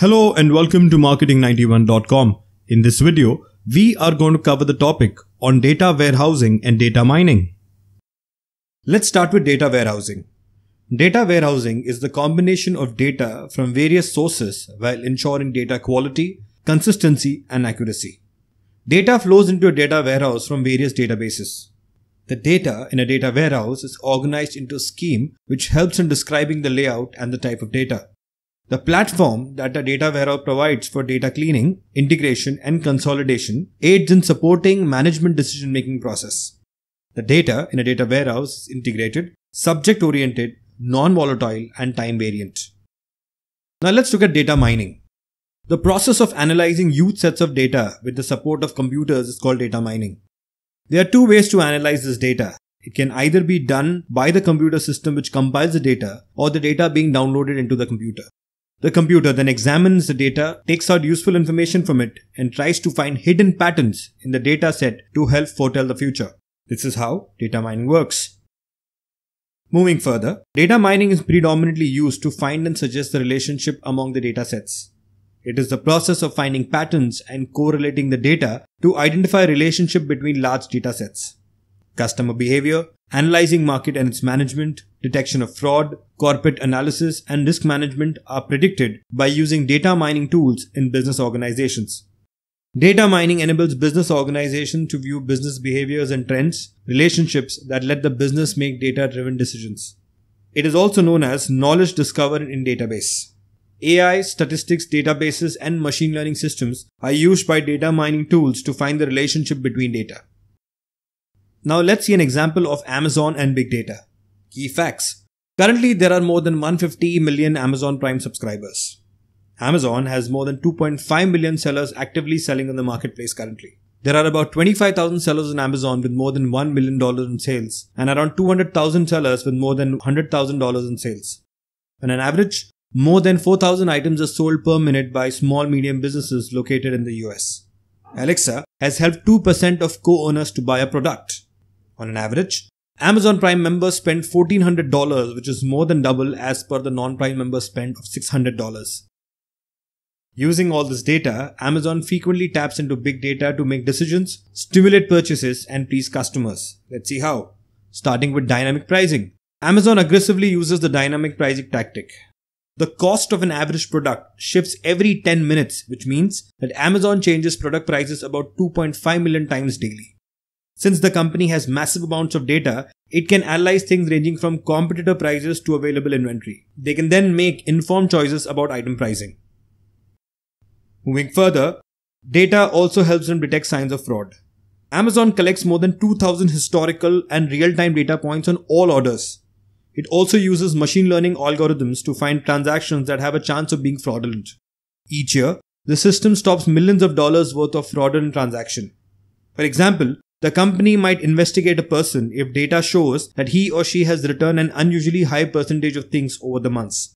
Hello and welcome to marketing91.com. In this video, we are going to cover the topic on data warehousing and data mining. Let's start with data warehousing. Data warehousing is the combination of data from various sources while ensuring data quality, consistency, and accuracy. Data flows into a data warehouse from various databases. The data in a data warehouse is organized into a scheme which helps in describing the layout and the type of data. The platform that the data warehouse provides for data cleaning, integration, and consolidation aids in supporting management decision-making process. The data in a data warehouse is integrated, subject-oriented, non-volatile, and time-variant. Now let's look at data mining. The process of analyzing huge sets of data with the support of computers is called data mining. There are two ways to analyze this data. It can either be done by the computer system which compiles the data or the data being downloaded into the computer. The computer then examines the data, takes out useful information from it, and tries to find hidden patterns in the data set to help foretell the future. This is how data mining works. Moving further, data mining is predominantly used to find and suggest the relationship among the data sets. It is the process of finding patterns and correlating the data to identify relationship between large data sets, Customer behavior, analyzing market and its management, detection of fraud, corporate analysis, and risk management are predicted by using data mining tools in business organizations. Data mining enables business organizations to view business behaviors and trends, relationships that let the business make data driven decisions. It is also known as knowledge discovered in database. AI, statistics, databases, and machine learning systems are used by data mining tools to find the relationship between data. Now let's see an example of Amazon and big data. Key facts. Currently, there are more than 150 million Amazon Prime subscribers. Amazon has more than 2.5 million sellers actively selling on the marketplace currently. There are about 25,000 sellers on Amazon with more than $1 million in sales and around 200,000 sellers with more than $100,000 in sales. On an average, more than 4,000 items are sold per minute by small medium businesses located in the US. Alexa has helped 2% of co owners to buy a product. On an average, Amazon Prime members spent $1,400, which is more than double as per the non Prime member spend of $600. Using all this data, Amazon frequently taps into big data to make decisions, stimulate purchases, and please customers. Let's see how. Starting with dynamic pricing. Amazon aggressively uses the dynamic pricing tactic. The cost of an average product shifts every 10 minutes, which means that Amazon changes product prices about 2.5 million times daily. Since the company has massive amounts of data, it can analyze things ranging from competitor prices to available inventory. They can then make informed choices about item pricing. Moving further, data also helps them detect signs of fraud. Amazon collects more than 2000 historical and real-time data points on all orders. It also uses machine learning algorithms to find transactions that have a chance of being fraudulent. Each year, the system stops millions of dollars worth of fraudulent transaction. For example, the company might investigate a person if data shows that he or she has returned an unusually high percentage of things over the months.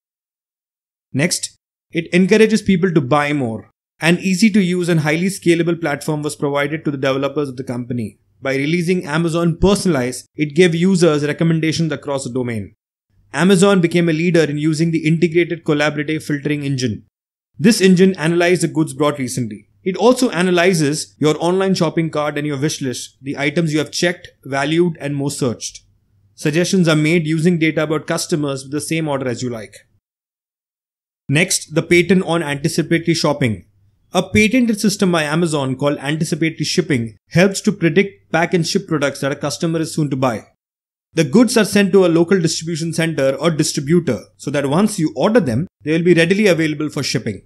Next, it encourages people to buy more. An easy to use and highly scalable platform was provided to the developers of the company. By releasing Amazon Personalize, it gave users recommendations across the domain. Amazon became a leader in using the integrated collaborative filtering engine. This engine analyzed the goods brought recently. It also analyzes your online shopping cart and your wish list, the items you have checked, valued, and most searched. Suggestions are made using data about customers with the same order as you like. Next, the patent on anticipatory shopping. A patented system by Amazon called anticipatory shipping helps to predict pack and ship products that a customer is soon to buy. The goods are sent to a local distribution center or distributor so that once you order them, they will be readily available for shipping.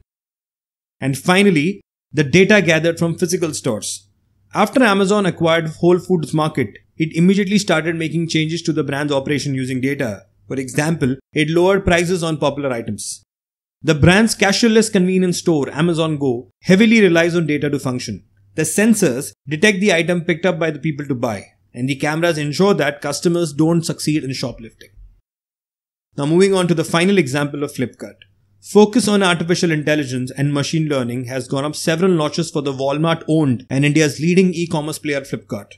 And finally, the data gathered from physical stores. After Amazon acquired Whole Foods Market, it immediately started making changes to the brand's operation using data. For example, it lowered prices on popular items. The brand's cashierless convenience store, Amazon Go, heavily relies on data to function. The sensors detect the item picked up by the people to buy, and the cameras ensure that customers don't succeed in shoplifting. Now, moving on to the final example of Flipkart. Focus on artificial intelligence and machine learning has gone up several notches for the Walmart owned and India's leading e commerce player Flipkart.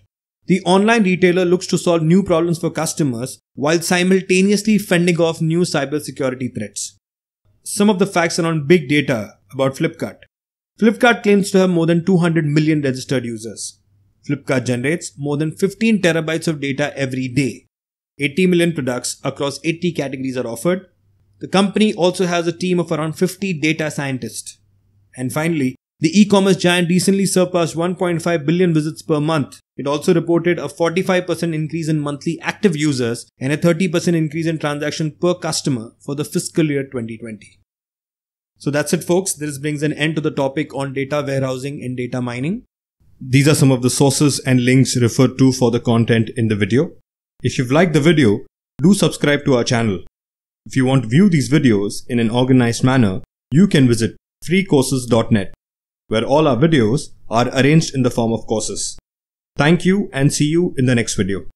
The online retailer looks to solve new problems for customers while simultaneously fending off new cybersecurity threats. Some of the facts around big data about Flipkart. Flipkart claims to have more than 200 million registered users. Flipkart generates more than 15 terabytes of data every day. 80 million products across 80 categories are offered the company also has a team of around 50 data scientists. And finally, the e-commerce giant recently surpassed 1.5 billion visits per month. It also reported a 45% increase in monthly active users and a 30% increase in transaction per customer for the fiscal year 2020. So that's it folks. This brings an end to the topic on data warehousing and data mining. These are some of the sources and links referred to for the content in the video. If you've liked the video, do subscribe to our channel. If you want to view these videos in an organized manner, you can visit freecourses.net, where all our videos are arranged in the form of courses. Thank you and see you in the next video.